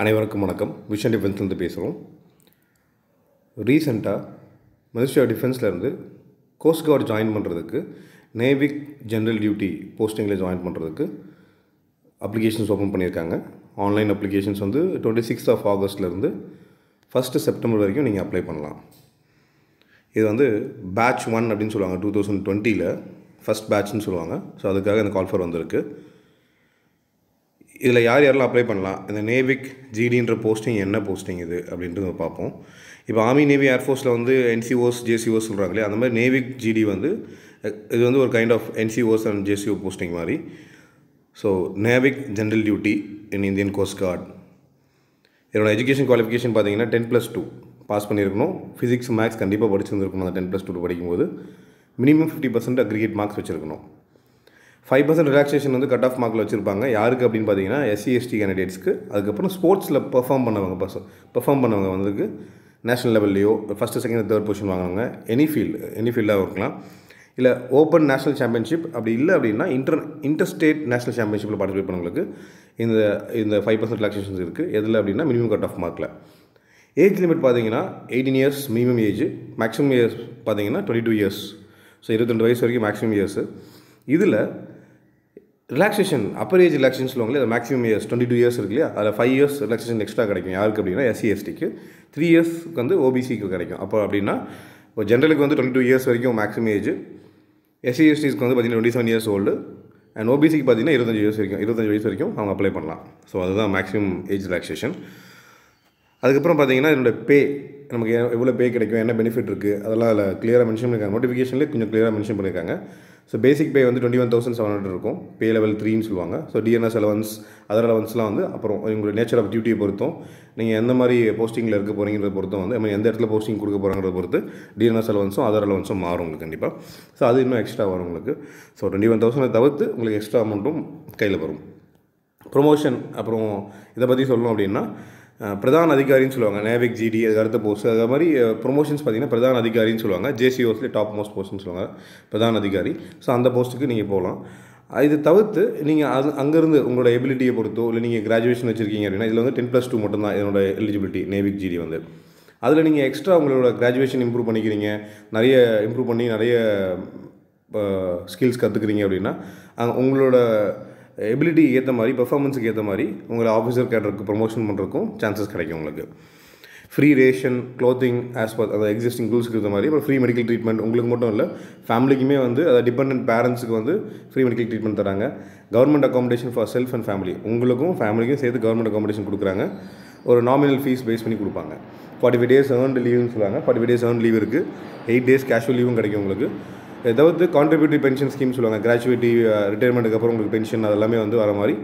அனைவருக்கும் வணக்கம் விஷன் டிஃபென்ஸ்லேருந்து பேசுகிறோம் ரீசெண்டாக மினிஸ்ட்ரி ஆஃப் டிஃபென்ஸ்லேருந்து கோஸ்ட் கார்டு ஜாயின் பண்ணுறதுக்கு நேவிக் ஜென்ரல் டியூட்டி போஸ்டிங்கில் ஜாயின் பண்ணுறதுக்கு அப்ளிகேஷன்ஸ் ஓப்பன் பண்ணியிருக்காங்க ஆன்லைன் அப்ளிகேஷன்ஸ் வந்து டுவெண்ட்டி சிக்ஸ்த் ஆஃப் ஆகஸ்ட்லேருந்து ஃபஸ்ட்டு செப்டம்பர் வரைக்கும் நீங்கள் அப்ளை பண்ணலாம் இது வந்து பேட்ச் ஒன் அப்படின்னு சொல்லுவாங்க டூ தௌசண்ட் டுவெண்ட்டியில் ஃபஸ்ட் பேட்ச்னு சொல்லுவாங்க ஸோ அதுக்காக இந்த கால்ஃபர் வந்திருக்கு இதில் யார் யாரெல்லாம் அப்ளை பண்ணலாம் இந்த நேவிக் ஜிடின்ற போஸ்டிங் என்ன போஸ்டிங் இது அப்படின்றது பார்ப்போம் இப்போ ஆர்மி நேவி ஏர்ஃபோர்ஸில் வந்து என்சிஓஸ் ஜேசிஓஸ் சொல்கிறாங்களே அந்த மாதிரி நேவிக் ஜிடி வந்து இது வந்து ஒரு kind of NCOs and JCO posting மாதிரி so Navik general duty in Indian coast guard என்னோடய எஜுகேஷன் குவாலிஃபிகேஷன் பார்த்தீங்கன்னா டென் ப்ளஸ் டூ பாஸ் பண்ணியிருக்கணும் ஃபிசிக்ஸ் மேக்ஸ் கண்டிப்பாக படிச்சிருந்துருக்கணும் அந்த டென் ப்ளஸ் டூ படிக்கும்போது minimum fifty percent aggregate marks வச்சுருக்கணும் ஃபைவ் பர்சன்ட் ரிலாக்ஸேஷன் வந்து கட் ஆஃப் மார்க்கில் வச்சுருப்பாங்க யாருக்கு அப்படின்னு பார்த்தீங்கன்னா எஸ்சி எஸ்டி கேண்டிடேட்ஸ்க்கு அதுக்கப்புறம் ஸ்போர்ட்ஸில் பெர்ஃபார்ம் பண்ணவங்க பர்சன் பெர்ஃபார்ம் பண்ணவங்க வந்துருக்கு நேஷனல் லெவல்லையோ ஃபஸ்ட்டு செகண்ட் தேர்ட் பொசிஷன் வாங்குவாங்க எனி ஃபீல்டு எனி ஃபீல்டாக இருக்கலாம் இல்லை ஓப்பன் நேஷனல் சாம்பியன்ஷிப் அப்படி இல்லை அப்படின்னா இன்டர் இன்டர் ஸ்டேட் நேஷனல் சாம்பியன்ஷிப்பில் பார்ட்டிசிபேட் பண்ணவங்களுக்கு இந்த இந்த ஃபைவ் பர்சன்ட் ரிலாக்ஸேஷன்ஸ் இருக்குது எதில் அப்படின்னா மினிமம் கட் ஆஃப் மார்க்கில் ஏஜ் லிமிட் பார்த்தீங்கன்னா eighteen years minimum age maximum years பார்த்தீங்கன்னா டுவெண்ட்டி டூ இயர்ஸ் ஸோ இருபத்தெண்டு வயசு வரைக்கும் மேக்ஸிமம் இயர்ஸு இதில் ரிலாக்ஸேஷன் அப்பர் ஏஜ் ரிலாக்ஸேஷன் சொல்லுவாங்க அது maximum years twenty two years இருக்கு இல்லையா அதில் ஃபைவ் இயர்ஸ் ரிலாக்ஸேஷன் எக்ஸ்ட்ரா கிடைக்கும் யாருக்கு அப்படின்னா எஸ்சி எஸ்டிக்கு த்ரீ இயர்ஸ்க்கு வந்து ஓபிசிக்கு கிடைக்கும் அப்போ அப்படின்னா இப்போ ஜென்ரலுக்கு வந்து டுவெண்ட்டி டூ இயர்ஸ் வரைக்கும் மேக்ஸிமம் ஏஜ் எஸ்சி எஸ்டிஸ்க்கு வந்து பார்த்திங்கன்னா twenty seven years old and ஓபிசிக்கு பார்த்தீங்கன்னா இருபத்தஞ்சு வயசு வரைக்கும் இருபத்தஞ்சு வயசு வரைக்கும் அவங்க அப்ளை பண்ணலாம் ஸோ அதுதான் மேக்ஸிமம் ஏஜ் ரிலாக்ஸேஷன் அதுக்கப்புறம் பார்த்தீங்கன்னா என்னோடய பே நமக்கு எவ்வளோ பே கிடைக்கும் என்ன பெனிஃபிட் இருக்குது அதெல்லாம் அதில் க்ளியராக மென்ஷன் பண்ணியிருக்காங்க நோட்டிஃபிகேஷன்லேயே கொஞ்சம் க்ளியராக மென்ஷன் பண்ணியிருக்காங்க ஸோ பேசிக் பே வந்து twenty one thousand seven hundred இருக்கும் பே லெவல் த்ரீன்னு சொல்லுவாங்க ஸோ டிஎன்எஸ் அலவன்ஸ் அதர் அலவன்ஸ்லாம் வந்து அப்புறம் உங்களுடைய நேச்சர் ஆஃப் டியூட்டியை பொறுத்தும் நீங்கள் எந்த மாதிரி போஸ்டிங்கில் இருக்க போகிறீங்கிறத பொறுத்தும் வந்து எந்த இடத்துல போஸ்டிங் கொடுக்க போகிறாங்கிறத பொறுத்து டிஎன்எஸ் அலவன்ஸும் அதர் அலவன்ஸும் மாறும் உங்களுக்கு கண்டிப்பாக ஸோ அது இன்னும் எக்ஸ்ட்ரா வரும் உங்களுக்கு ஸோ டுவெண்ட்டி ஒன் தௌசண்டை தவிர்த்து உங்களுக்கு எக்ஸ்ட்ரா அமௌண்ட்டும் கையில் வரும் ப்ரொமோஷன் அப்புறம் இதை பற்றி சொல்லணும் அப்படின்னா பிரதான அதிகாரின்னு சொல்லுவாங்க நேவிக் ஜிடி அது அடுத்த போஸ்ட் அது மாதிரி ப்ரொமோஷன்ஸ் பார்த்தீங்கன்னா பிரதான அதிகாரின்னு சொல்லுவாங்க ஓஸ்லேயே டாப் மோஸ்ட் போஸ்ட்னு சொல்லுவாங்க பிரதான அதிகாரி ஸோ அந்த போஸ்ட்டுக்கு நீங்கள் போகலாம் இது தவிர்த்து நீங்கள் அது அங்கேருந்து உங்களோட எபிலிட்டியை பொறுத்தோ இல்லை நீங்கள் கிராஜுவேஷன் வச்சுருக்கீங்க அப்படின்னா இதில் வந்து டென் ப்ளஸ் டூ மட்டும்தான் இதனோட எலிஜிபிலிட்டி நேவிக் ஜிடி வந்து அதில் நீங்கள் எக்ஸ்ட்ரா உங்களோட கிராஜுவேஷன் இம்ப்ரூவ் பண்ணிக்கிறீங்க நிறைய இம்ப்ரூவ் பண்ணி நிறைய ஸ்கில்ஸ் கற்றுக்குறீங்க அப்படின்னா உங்களோட எபிலிட்டிக்கு ஏற்ற மாதிரி பெர்ஃபார்மன்ஸுக்கு ஏற்ற மாதிரி உங்களை ஆஃபீஸர் கேட்டருக்கு ப்ரொமோஷன் பண்ணுறதுக்கும் சான்சஸ் கிடைக்கும் உங்களுக்கு free ration clothing as per அந்த எக்ஸிஸ்டிங் ரூல்ஸ்க்கு இருந்த மாதிரி அப்புறம் ஃப்ரீ மெடிக்கல் ட்ரீட்மெண்ட் உங்களுக்கு மட்டும் இல்லை ஃபேமிலிக்குமே வந்து அதை டிபெண்ட் பேரண்ட்ஸுக்கு வந்து ஃப்ரீ மெடிக்கல் ட்ரீட்மெண்ட் தராங்க government accommodation for self and family உங்களுக்கும் ஃபேமிலிக்கும் சேர்த்து கவர்மெண்ட் அக்காமடேஷன் கொடுக்குறாங்க ஒரு நாமினல் ஃபீஸ் பேஸ் பண்ணி கொடுப்பாங்க ஃபார்ட்டி ஃபைவ் டேஸ் ஏர்ன்டு லீவுன்னு சொல்லுவாங்க forty five days earn leave இருக்குது எயிட் டேஸ் கேஷுவல் லீவும் கிடைக்கும் உங்களுக்கு ஏதாவது கான்ட்ரிபியூட்டிவ் பென்ஷன் ஸ்கீம் சொல்லுவாங்க கிராஜுவேட்டி ரிட்டைர்மெண்ட்டுக்கு uh, அப்புறம் உங்களுக்கு பென்ஷன் அதெல்லாமே வந்து வர மாதிரி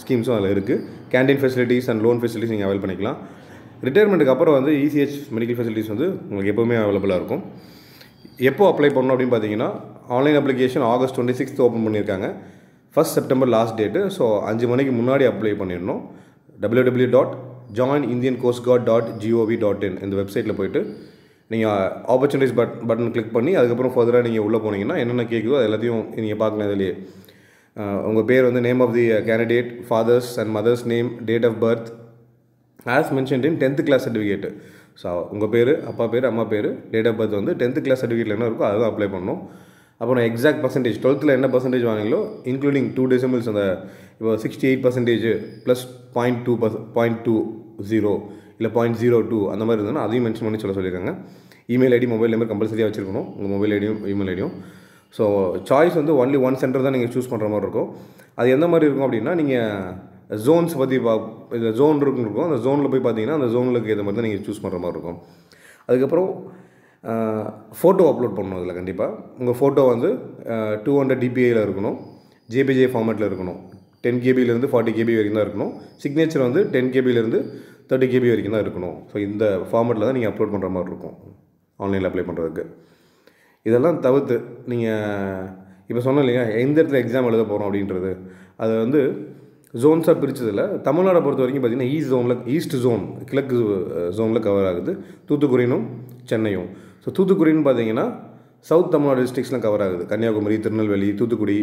ஸ்கீம்ஸும் அதில் இருக்குது canteen facilities and loan facilities நீங்கள் அவைல் பண்ணிக்கலாம் ரிட்டைர்மெண்ட்டுக்கு அப்புறம் வந்து இசிஹெச் மெடிக்கல் ஃபெசிலிட்டிஸ் வந்து உங்களுக்கு எப்போவுமே அவைலபிளாக இருக்கும் எப்போ அப்ளை பண்ணணும் அப்படின்னு பார்த்தீங்கன்னா online application August twenty sixth open பண்ணியிருக்காங்க first September last date so அஞ்சு மணிக்கு முன்னாடி அப்ளை பண்ணிடணும் W W dot join Indian coast guard dot GOV dot in இந்த வெப்சைட்டில் போயிட்டு நீங்கள் ஆப்பர்ச்சுனிட்டிஸ் பட் பட்டன் கிளிக் பண்ணி அதுக்கப்புறம் ஃபர்தராக நீங்கள் உள்ளே போனீங்கன்னா என்னென்ன கேட்குதோ அது எல்லாத்தையும் நீங்கள் பார்க்கலாம் இதிலேயே உங்கள் பேர் வந்து name of the candidate father's and mother's name date of birth as mention in tenth class certificate so உங்கள் பேர் அப்பா பேர் அம்மா பேர் டேட் ஆஃப் பர்த் வந்து டென்த்து கிளாஸ் சர்டிஃபிகேட்டில் என்ன இருக்கோ அதுதான் அப்ளை பண்ணணும் அப்புறம் எக்ஸாக்ட் பர்சன்டேஜ் டுவெல்த்தில் என்ன பர்சன்டேஜ் வாங்கிங்களோ இன்க்ளூடிங் டூ டெசிமல்ஸ் அந்த இப்போ sixty eight percentage plus point two first point two zero இல்லை பாயிண்ட் ஜீரோ டூ அந்த மாதிரி இருந்ததுன்னா அதையும் மென்ஷன் பண்ணி சொல்ல சொல்லியிருக்காங்க இமெயில் ஐடி மொபைல் நம்பர் கம்பல்சரியாக வச்சுருக்கணும் உங்கள் மொபைல் ஐடியும் இமெயில் ஐடியும் ஸோ சாய்ஸ் வந்து ஒன்லி ஒன் சென்டர் தான் நீங்கள் சூஸ் பண்ணுற மாதிரி இருக்கும் அது எந்த மாதிரி இருக்கும் அப்படின்னா நீங்கள் ஜோன்ஸ் பற்றி பா இந்த ஜோன் இருக்குன்னு இருக்கும் அந்த ஜோனில் போய் பார்த்தீங்கன்னா அந்த ஜோனுக்கு ஏற்ற மாதிரி தான் நீங்கள் சூஸ் பண்ணுற மாதிரி இருக்கும் அதுக்கப்புறம் ஃபோட்டோ அப்லோட் பண்ணணும் அதில் கண்டிப்பாக உங்கள் ஃபோட்டோ வந்து டூ ஹண்ட்ரட் டிபிஐயில் இருக்கணும் ஜேபிஜே ஃபார்மேட்டில் இருக்கணும் டென் கேபியிலேருந்து ஃபார்ட்டி கேபி வரைக்கும் தான் இருக்கணும் சிக்னேச்சர் வந்து டென் கேபியிலேருந்து தேர்ட்டி கேபி வரைக்கும் தான் இருக்கணும் ஸோ இந்த ஃபார்மெட்டில் தான் நீங்கள் அப்லோட் பண்ணுற மாதிரி இருக்கும் ஆன்லைனில் அப்ளை பண்ணுறதுக்கு இதெல்லாம் தவிர்த்து நீங்கள் இப்போ சொன்னோம் இல்லையா எந்த இடத்துல எக்ஸாம் எழுத போகிறோம் அப்படின்றது அது வந்து ஜோன்ஸாக பிரித்ததில் தமிழ்நாடை பொறுத்த வரைக்கும் பார்த்திங்கன்னா ஈஸ்ட் ஜோனில் ஈஸ்ட் ஜோன் கிழக்கு ஜோனில் கவர் ஆகுது தூத்துக்குடியினும் சென்னையும் ஸோ தூத்துக்குடின்னு பார்த்தீங்கன்னா சவுத் தமிழ்நாடு டிஸ்ட்ரிக்ஸ்லாம் கவர் ஆகுது கன்னியாகுமரி திருநெல்வேலி தூத்துக்குடி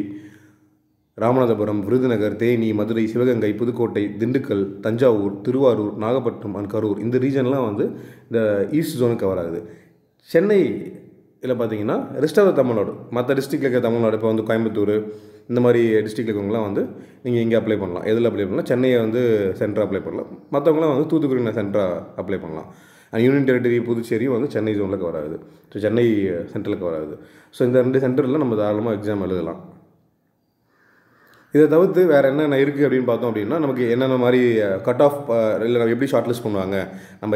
ராமநாதபுரம் விருதுநகர் தேனி மதுரை சிவகங்கை புதுக்கோட்டை திண்டுக்கல் தஞ்சாவூர் திருவாரூர் நாகப்பட்டினம் அண்ட் கரூர் இந்த ரீஜன்லாம் வந்து இந்த ஈஸ்ட் ஜோனுக்கு கவர் ஆகுது சென்னை இதில் பார்த்தீங்கன்னா ரெஸ்ட் ஆஃப் தமிழ்நாடு மற்ற டிஸ்ட்ரிக்டில் இருக்க தமிழ்நாடு இப்போ வந்து கோயம்புத்தூர் இந்த மாதிரி டிஸ்ட்ரிக்டில் இருக்கவங்கலாம் வந்து நீங்கள் இங்கே அப்ளை பண்ணலாம் எதில் அப்ளை பண்ணலாம் சென்னையை வந்து சென்டராக அப்ளை பண்ணலாம் மற்றவங்களாம் வந்து தூத்துக்குடி சென்டராக அப்ளை பண்ணலாம் அண்ட் யூனியன் டெரிட்டரி புதுச்சேரியும் வந்து சென்னை ஜோனில் வராது ஸோ சென்னை சென்ட்ரலுக்கு வராது ஸோ இந்த ரெண்டு சென்டரில் நம்ம தாராளமாக எக்ஸாம் எழுதலாம் இதை தவிர்த்து வேறு என்னென்ன இருக்குது அப்படின்னு பார்த்தோம் அப்படின்னா நமக்கு என்னென்ன மாதிரி கட் ஆஃப் இல்லை நம்ம எப்படி ஷார்ட் லிஸ்ட் பண்ணுவாங்க நம்ம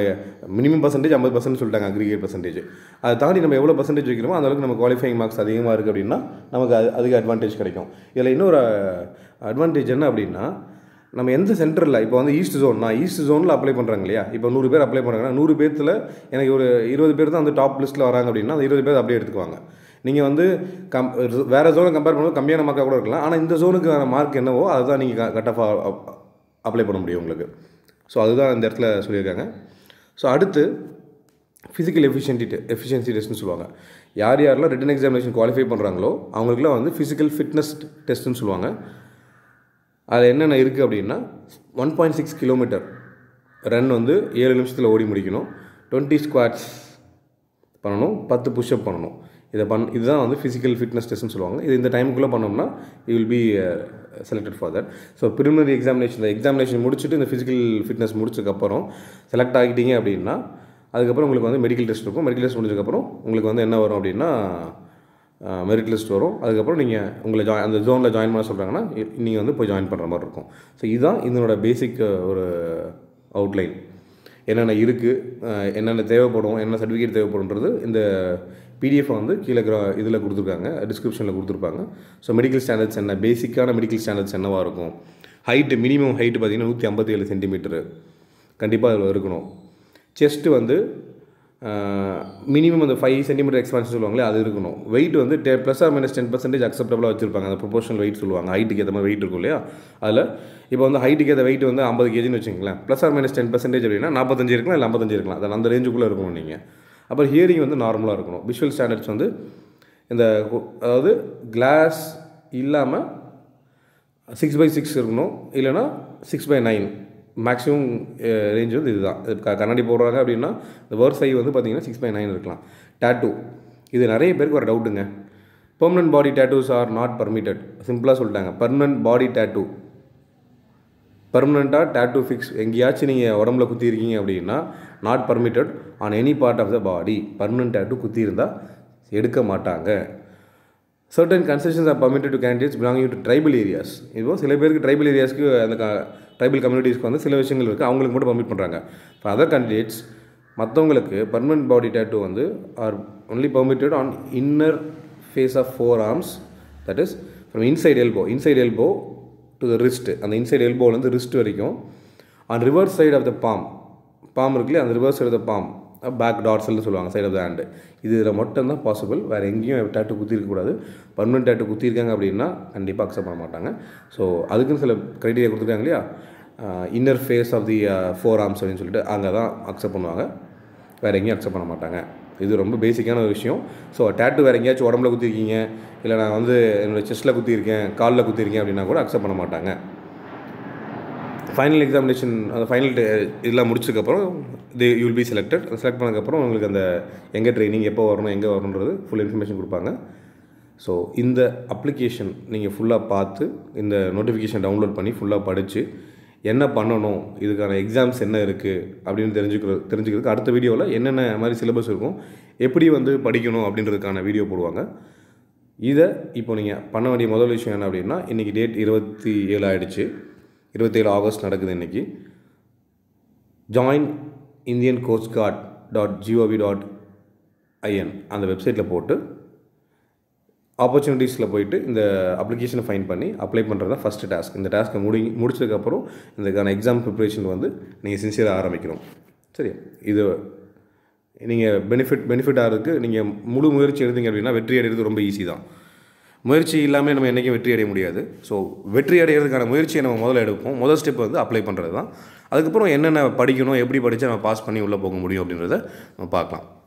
மினிமம் பர்சன்டேஜ் ஐம்பது பர்சன்ட் சொல்லிட்டாங்க அக்ரிகேட் பர்சன்டேஜ் அதை தாண்டி நம்ம எவ்வளோ பர்சன்டேஜ் வைக்கிறோமோ அந்தளவுக்கு நம்ம குவாலிஃபைங் மார்க்ஸ் அதிகமாக இருக்குது அப்படின்னா நமக்கு அது அதுக்கு அட்வான்டேஜ் கிடைக்கும் இதில் இன்னொரு அட்வான்டேஜ் என்ன அப்படின்னா நம்ம எந்த சென்டரில் இப்போ வந்து ஈஸ்ட் ஜோன் நான் ஈஸ்ட் ஜோனில் அப்ளை பண்ணுறாங்க இல்லையா இப்போ நூறு பேர் அப்ளை பண்ணுறாங்கன்னா நூறு பேர்த்தில் எனக்கு ஒரு இருபது பேர் தான் அந்த டாப் லிஸ்ட்டில் வராங்க அப்படின்னா அந்த இருபது பேர் அப்படியே எடுத்துக்குவாங்க நீங்கள் வந்து கம் வேறு ஜோனை கம்பேர் பண்ணும்போது கம்மியான மார்க்காக கூட இருக்கலாம் ஆனால் இந்த ஜோனுக்கான மார்க் என்னவோ அதை தான் நீங்கள் ஆஃப் அப்ளை பண்ண முடியும் உங்களுக்கு ஸோ அதுதான் இந்த இடத்துல சொல்லியிருக்காங்க ஸோ அடுத்து ஃபிசிக்கல் எஃபிஷியன்டி எஃபிஷியன்சி டெஸ்ட்னு சொல்லுவாங்க யார் யாரெல்லாம் ரிட்டன் எக்ஸாமினேஷன் குவாலிஃபை பண்ணுறாங்களோ அவங்களுக்குலாம் வந்து ஃபிசிக்கல் ஃபிட்னஸ் டெஸ்ட்டுன்னு சொல்லுவாங்க அதில் என்னென்ன இருக்குது அப்படின்னா one point six kilometre run வந்து ஏழு நிமிஷத்தில் ஓடி முடிக்கணும் டுவெண்ட்டி ஸ்குவாட்ஸ் பண்ணணும் பத்து புஷ்அப் பண்ணணும் இதை பண் இதுதான் வந்து ஃபிசிக்கல் ஃபிட்னஸ் டெஸ்ட்னு சொல்லுவாங்க இது இந்த டைமுக்குள்ளே பண்ணோம்னா you will be selected for that so preliminary examination இந்த எக்ஸாமினேஷன் முடிச்சுட்டு இந்த ஃபிசிக்கல் ஃபிட்னஸ் முடிச்சதுக்கப்புறம் செலக்ட் ஆகிட்டீங்க அப்படின்னா அதுக்கப்புறம் உங்களுக்கு வந்து மெடிக்கல் டெஸ்ட் இருக்கும் மெடிக்கல் டெஸ்ட் முடிஞ்சதுக்கப்புறம் உங்களுக்கு வந்து என்ன வரும் அப்படின்னா மெரிட் uh, லிஸ்ட் வரும் அதுக்கப்புறம் நீங்கள் உங்களை ஜாயின் அந்த ஜோனில் ஜாயின் பண்ண சொல்கிறாங்கன்னா நீங்கள் வந்து போய் ஜாயின் பண்ணுற மாதிரி இருக்கும் ஸோ இதுதான் இதனோட பேசிக் uh, ஒரு அவுட்லைன் என்னென்ன இருக்குது uh, என்னென்ன தேவைப்படும் என்ன சர்டிஃபிகேட் தேவைப்படுன்றது இந்த பிடிஎஃப் வந்து கீழே இதில் கொடுத்துருக்காங்க டிஸ்கிரிப்ஷனில் கொடுத்துருப்பாங்க ஸோ மெடிக்கல் ஸ்டாண்டர்ட்ஸ் என்ன பேசிக்கான மெடிக்கல் ஸ்டாண்டர்ட்ஸ் என்னவாக இருக்கும் ஹைட்டு மினிமம் ஹைட்டு பார்த்திங்கன்னா நூற்றி ஐம்பத்தி ஏழு சென்டிமீட்டரு கண்டிப்பாக அதில் இருக்கணும் செஸ்ட்டு வந்து மினிமம் அந்த ஃபைவ் சென்டிமீட்டர் எக்ஸ்பான்ஷன் சொல்லுவாங்களே அது இருக்கணும் வெயிட் வந்து டெ plus or minus ten percentage அக்செப்டபுளாக வச்சுருப்பாங்க அந்த ப்ரொபோஷனல் வெயிட் சொல்லுவாங்க ஹைட்டுக்கு ஏற்ற மாதிரி வெயிட் இருக்கும் இல்லையா அதில் இப்போ வந்து ஹைட்டுக்கு ஏற்ற வெயிட் வந்து ஐம்பது கேஜின்னு வச்சுங்களேன் plus or minus ten percentage அப்படின்னா நாற்பத்தஞ்சு இருக்கலாம் இல்லை ஐம்பத்தஞ்சு இருக்கலாம் அதில் அந்த ரேஞ்சுக்குள்ளே இருக்கணும் நீங்கள் அப்புறம் ஹியரிங் வந்து நார்மலாக இருக்கணும் விஷுவல் ஸ்டாண்டர்ட்ஸ் வந்து இந்த அதாவது கிளாஸ் இல்லாமல் சிக்ஸ் பை சிக்ஸ் இருக்கணும் இல்லைன்னா six by nine maximum range வந்து இதுதான் கண்ணாடி போடுறாங்க அப்படின்னா இந்த வேர்ஸ் ஐ வந்து பார்த்திங்கன்னா சிக்ஸ் பை நைன் இருக்கலாம் டேட்டூ இது நிறைய பேருக்கு ஒரு டவுட்டுங்க permanent body tattoos are not permitted சிம்பிளாக சொல்லிட்டாங்க பர்மனென்ட் பாடி டேட்டூ பெர்மனெண்ட்டாக டேட்டூ ஃபிக்ஸ் எங்கேயாச்சும் நீங்கள் உடம்புல குத்திருக்கீங்க அப்படின்னா not permitted on any part of the body permanent tattoo இருந்தால் எடுக்க மாட்டாங்க certain concessions are permitted to candidates belonging to tribal areas இப்போ சில பேருக்கு ட்ரைபல் ஏரியாஸ்க்கு அந்த ட்ரைபல் கம்யூனிட்டிஸ்க்கு வந்து சில விஷயங்கள் இருக்குது அவங்களுக்கு மட்டும் பர்மிட் பண்ணுறாங்க ஃபார் அதர் கேண்டிடேட்ஸ் மற்றவங்களுக்கு பர்மனெண்ட் பாடி டேட்டூ வந்து are only permitted on inner face of forearms that is from inside elbow inside elbow to the wrist அந்த இன்சைட் எல்போலேருந்து ரிஸ்ட் வரைக்கும் and reverse side of the palm palm இருக்குல்லையே அந்த reverse side of the palm back டார்சல்னு சொல்லுவாங்க side of the hand இது இதில் மட்டும்தான் பாசிபிள் வேறு எங்கேயும் டேட்டு குத்திருக்கக்கூடாது பர்மனெண்ட் டேட்டு குத்திருக்காங்க அப்படின்னா கண்டிப்பாக அக்செப்ட் பண்ண மாட்டாங்க ஸோ அதுக்குன்னு சில க்ரைட்டீரியா கொடுத்துருக்காங்க இல்லையா inner face of the forearms அப்படின்னு சொல்லிட்டு அங்கே தான் அக்செப்ட் பண்ணுவாங்க வேறு எங்கேயும் அக்செப்ட் பண்ண மாட்டாங்க இது ரொம்ப பேசிக்கான ஒரு விஷயம் ஸோ டேட்டு வேறு எங்கேயாச்சும் உடம்புல குத்திருக்கீங்க இல்லை நான் வந்து என்னோடய செஸ்ட்டில் குத்திருக்கேன் காலில் குத்திருக்கேன் அப்படின்னா கூட அக்செப்ட் பண்ண மாட்டாங்க ஃபைனல் எக்ஸாமினேஷன் அந்த ஃபைனல் இதெல்லாம் முடிச்சதுக்கப்புறம் the you'll be selected select பண்ணதுக்கப்புறம் உங்களுக்கு அந்த எங்கே ட்ரைனிங் எப்போ வரணும் எங்கே வரணுன்றது ஃபுல் இன்ஃபர்மேஷன் கொடுப்பாங்க ஸோ இந்த அப்ளிகேஷன் நீங்கள் ஃபுல்லாக பார்த்து இந்த நோட்டிஃபிகேஷன் டவுன்லோட் பண்ணி ஃபுல்லாக படித்து என்ன பண்ணணும் இதுக்கான எக்ஸாம்ஸ் என்ன இருக்குது அப்படின்னு தெரிஞ்சுக்கிறது தெரிஞ்சுக்கிறதுக்கு அடுத்த வீடியோவில் என்னென்ன மாதிரி சிலபஸ் இருக்கும் எப்படி வந்து படிக்கணும் அப்படின்றதுக்கான வீடியோ போடுவாங்க இதை இப்போ நீங்கள் பண்ண வேண்டிய முதல் விஷயம் என்ன அப்படின்னா இன்றைக்கி டேட் இருபத்தி ஏழு ஆகிடுச்சு இருபத்தேழு ஆகஸ்ட் நடக்குது இன்றைக்கி join Indian coast guard dot GOV dot IN அந்த வெப்சைட்டில் போட்டு ஆப்பர்ச்சுனிட்டிஸில் போயிட்டு இந்த அப்ளிகேஷனை ஃபைன் பண்ணி அப்ளை பண்ணுறது தான் ஃபஸ்ட்டு டாஸ்க் இந்த டாஸ்க்கை முடி முடிச்சதுக்கப்புறம் இதுக்கான எக்ஸாம் ப்ரிப்ரேஷன் வந்து நீங்கள் சின்சியராக ஆரம்பிக்கணும் சரி இது நீங்கள் பெனிஃபிட் பெனிஃபிட் ஆகிறதுக்கு நீங்கள் முழு முயற்சி எடுத்தீங்க அப்படின்னா வெற்றி அடைகிறது ரொம்ப ஈஸி தான் முயற்சி இல்லாமல் நம்ம என்றைக்கும் வெற்றி அடைய முடியாது ஸோ வெற்றி அடைகிறதுக்கான முயற்சியை நம்ம முதல்ல எடுப்போம் முதல் ஸ்டெப் வந்து அப்ளை பண்ணுறது தான் அதுக்கப்புறம் என்னென்ன படிக்கணும் எப்படி படித்து நம்ம பாஸ் பண்ணி உள்ளே போக முடியும் அப்படின்றத நம்ம பார்க்கலாம்